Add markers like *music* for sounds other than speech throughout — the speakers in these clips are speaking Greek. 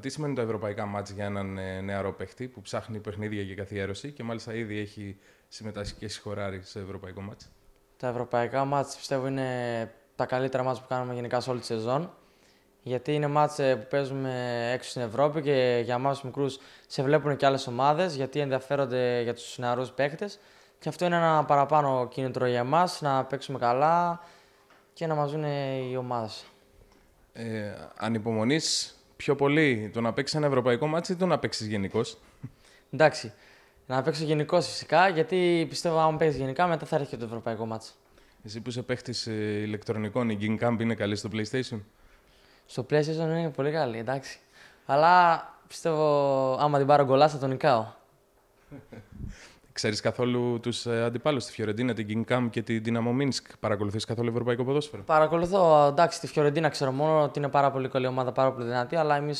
τι σημαίνει τα ευρωπαϊκά μάτς για έναν ε, νεαρό παίχτη που ψάχνει παιχνίδια για καθιέρωση και μάλιστα ήδη έχει συμμετάσχει και συγχωράρει σε ευρωπαϊκό μάτς. Τα ευρωπαϊκά μάτς πιστεύω είναι τα καλύτερα μάτς που κάνουμε γενικά σε όλη τη σεζόν. Γιατί είναι μάτς ε, που παίζουμε έξω στην Ευρώπη και για εμάς του μικρούς σε βλέπουν και άλλες ομάδες γιατί ενδιαφέρονται για τους νεαρούς παίχτες. Και αυτό είναι ένα παραπάνω κίνητρο για εμάς να παίξουμε καλά και να μας δουν οι ομάδες. Ε, ανυπομονείς πιο πολύ το να παίξεις ένα ευρωπαϊκό μάτσο ή το να παίξεις γενικώ. Εντάξει. Να παίξω γενικώ φυσικά, γιατί πιστεύω αν παίξεις γενικά μετά θα έρχεται το ευρωπαϊκό μάτσο. Εσύ που είσαι παίχτης ε, ηλεκτρονικών, η King Camp είναι καλή στο PlayStation. Στο PlayStation είναι πολύ καλή, εντάξει. Αλλά πιστεύω άμα την πάρω γκολά θα τον νικάω. *laughs* Ξέρεις καθόλου τους ε, αντιπάλους στη Φιωρεντίνα, την Καμ και την Δυναμό Μίνσκ. Παρακολουθείς καθόλου ευρωπαϊκό ποδόσφαιρο. Παρακολουθώ. Εντάξει, τη Φιωρεντίνα ξέρω μόνο ότι είναι πάρα πολύ καλή ομάδα, πάρα πολύ δυνατή. Αλλά εμείς,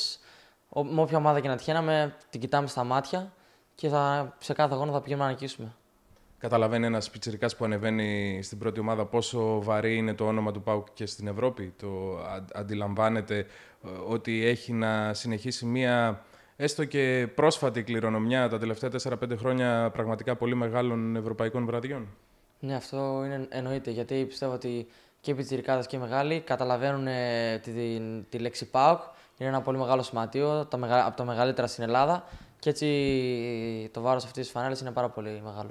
με όποια ομάδα και να τυχαίναμε, την κοιτάμε στα μάτια και θα, σε κάθε αγώνα θα πηγαίνουμε να νικήσουμε. Καταλαβαίνει ένας πιτσυρικά που ανεβαίνει στην πρώτη ομάδα πόσο βαρύ είναι το όνομα του Πάουκ και στην Ευρώπη. Το αντιλαμβάνεται ε, ότι έχει να συνεχίσει μία έστω και πρόσφατη κληρονομιά τα τελευταία 4-5 χρόνια πραγματικά πολύ μεγάλων ευρωπαϊκών βραδιών. Ναι, αυτό είναι, εννοείται, γιατί πιστεύω ότι και οι πιτσιρικάδες και οι μεγάλοι καταλαβαίνουν ε, τη, τη, τη λέξη ΠΑΟΚ, είναι ένα πολύ μεγάλο σωματείο, από τα μεγαλύτερα στην Ελλάδα και έτσι ε, το βάρος αυτής της φανέλας είναι πάρα πολύ μεγάλο.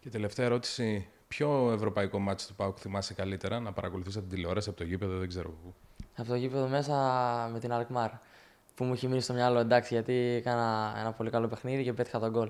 Και τελευταία ερώτηση, ποιο ευρωπαϊκό μάτσο του ΠΑΟΚ θυμάσαι καλύτερα να παρακολουθείς από τηλεόραση, από το γήπεδο, δεν ξέρω πού. Από το γήπεδο μέσα με την Αλκμάρ που μου έχει μείνει στο μυαλό εντάξει γιατί έκανα ένα πολύ καλό παιχνίδι και πέτυχα τον γκολ.